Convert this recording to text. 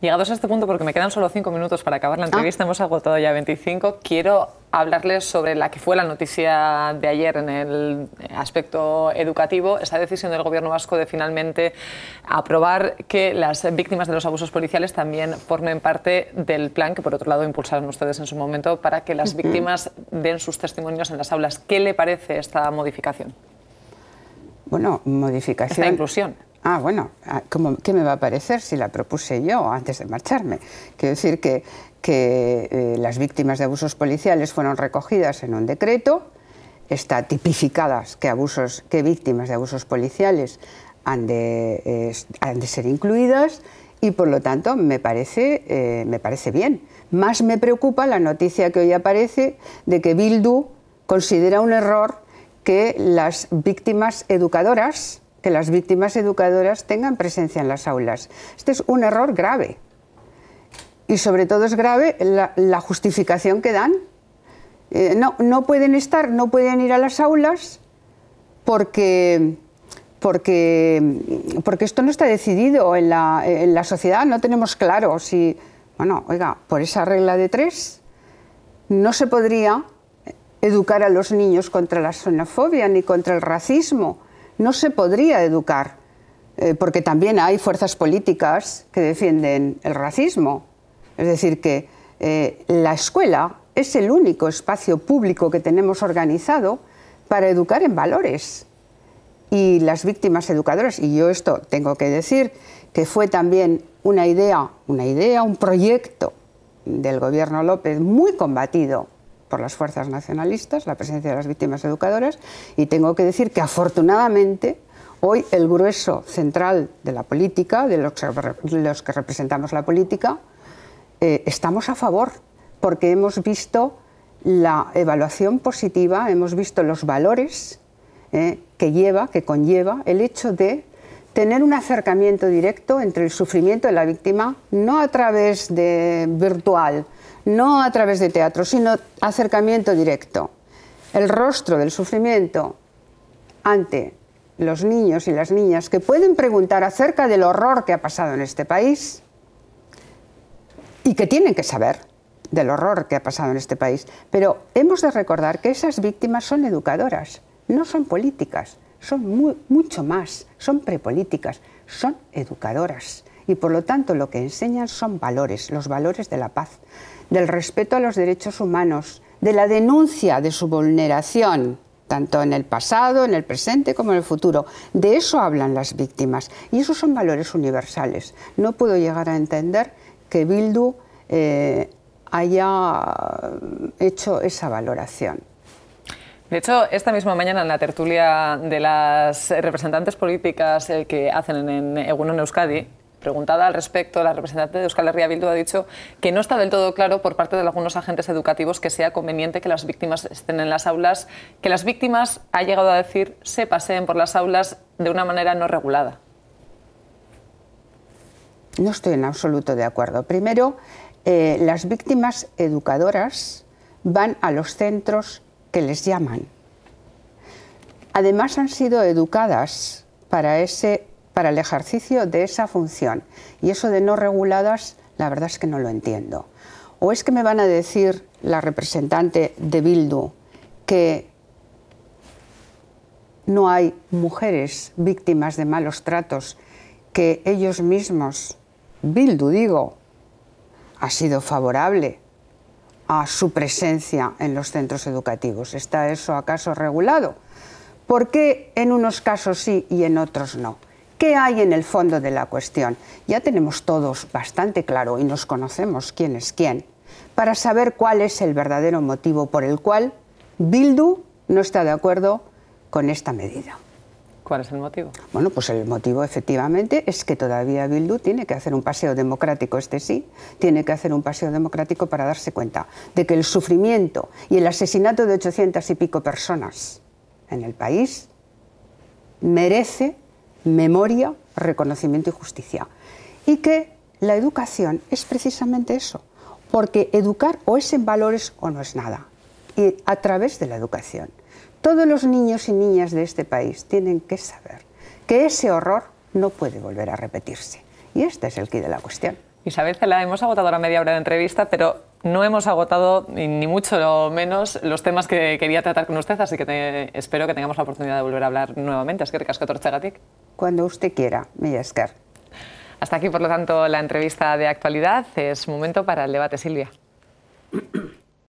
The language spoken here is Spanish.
Llegados a este punto, porque me quedan solo cinco minutos para acabar la ah. entrevista, hemos agotado ya 25, quiero hablarles sobre la que fue la noticia de ayer en el aspecto educativo, esa decisión del Gobierno vasco de finalmente aprobar que las víctimas de los abusos policiales también formen parte del plan que, por otro lado, impulsaron ustedes en su momento para que las víctimas den sus testimonios en las aulas. ¿Qué le parece esta modificación? Bueno, modificación. la inclusión. Ah, bueno, ah, ¿qué me va a parecer si la propuse yo antes de marcharme? Quiero decir que, que eh, las víctimas de abusos policiales fueron recogidas en un decreto, está tipificadas que, abusos, que víctimas de abusos policiales han de, ser incluidas y por lo tanto me parece, eh, me parece bien. Más me preocupa la noticia que hoy aparece de que Bildu considera un error que las víctimas educadoras que las víctimas educadoras tengan presencia en las aulas. Este es un error grave. Y sobre todo es grave la, justificación que dan. Eh, no, pueden estar, no pueden ir a las aulas porque, porque, esto no está decidido en la, en la sociedad, no tenemos claro si, bueno, oiga, por esa regla de tres no se podría educar a los niños contra la xenofobia ni contra el racismo no se podría educar, eh, porque también hay fuerzas políticas que defienden el racismo. Es decir, que eh, la escuela es el único espacio público que tenemos organizado para educar en valores. Y las víctimas educadoras, y yo esto tengo que decir, que fue también una idea, una idea, un proyecto del gobierno López muy combatido por las fuerzas nacionalistas, la presencia de las víctimas educadoras, y tengo que decir que afortunadamente hoy el grueso central de la política, de los que, representamos la política, eh, estamos a favor, porque hemos visto la evaluación positiva, hemos visto los valores eh, que lleva, que conlleva el hecho de tener un acercamiento directo entre el sufrimiento de la víctima, no a través de virtual, no a través de teatro, sino acercamiento directo. El rostro del sufrimiento ante los niños y las niñas que pueden preguntar acerca del horror que ha pasado en este país y que tienen que saber del horror que ha pasado en este país. Pero hemos de recordar que esas víctimas son educadoras, no son políticas son mucho más, son prepolíticas, son educadoras y por lo tanto lo que enseñan son valores, los valores de la paz, del respeto a los derechos humanos, de la denuncia de su vulneración, tanto en el pasado, en el presente como en el futuro. De eso hablan las víctimas y esos son valores universales. No puedo llegar a entender que Bildu eh, haya hecho esa valoración. De hecho, esta misma mañana en la tertulia de las representantes políticas eh, que hacen en Egunon Euskadi, preguntada al respecto, la representante de Euskal Herria Bildu ha dicho que no está del todo claro por parte de algunos agentes educativos que sea conveniente que las víctimas estén en las aulas, que las víctimas, ha llegado a decir, se paseen por las aulas de una manera no regulada. No estoy en absoluto de acuerdo. Primero, eh, las víctimas educadoras van a los centros que les llaman. Además han sido educadas para, ese, para el ejercicio de esa función. Y eso de no reguladas, la verdad es que no lo entiendo. ¿O es que me van a decir la representante de Bildu que no hay mujeres víctimas de malos tratos que ellos mismos, Bildu digo, ha sido favorable a su presencia en los centros educativos. ¿Está eso acaso regulado? ¿Por qué en unos casos sí y en otros no? ¿Qué hay en el fondo de la cuestión? Ya tenemos todos bastante claro y nos conocemos quién es quién para saber cuál es el verdadero motivo por el cual Bildu no está de acuerdo con esta medida. ¿Cuál es el motivo? Bueno, pues el motivo efectivamente es que todavía Bildu tiene que hacer un paseo democrático, este sí, tiene que hacer un paseo democrático para darse cuenta de que el sufrimiento y el asesinato de ochocientas y pico personas en el país merece memoria, reconocimiento y justicia. Y que la educación es precisamente eso, porque educar o es en valores o no es nada y a través de la educación. Todos los niños y niñas de este país tienen que saber que ese horror no puede volver a repetirse. Y este es el quid de la cuestión. Isabel la hemos agotado la media hora de entrevista, pero no hemos agotado ni mucho menos los temas que quería tratar con usted, así que espero que tengamos la oportunidad de volver a hablar nuevamente. Es que a Cuando usted quiera, Millascar. Hasta aquí, por lo tanto, la entrevista de actualidad. Es momento para el debate, Silvia.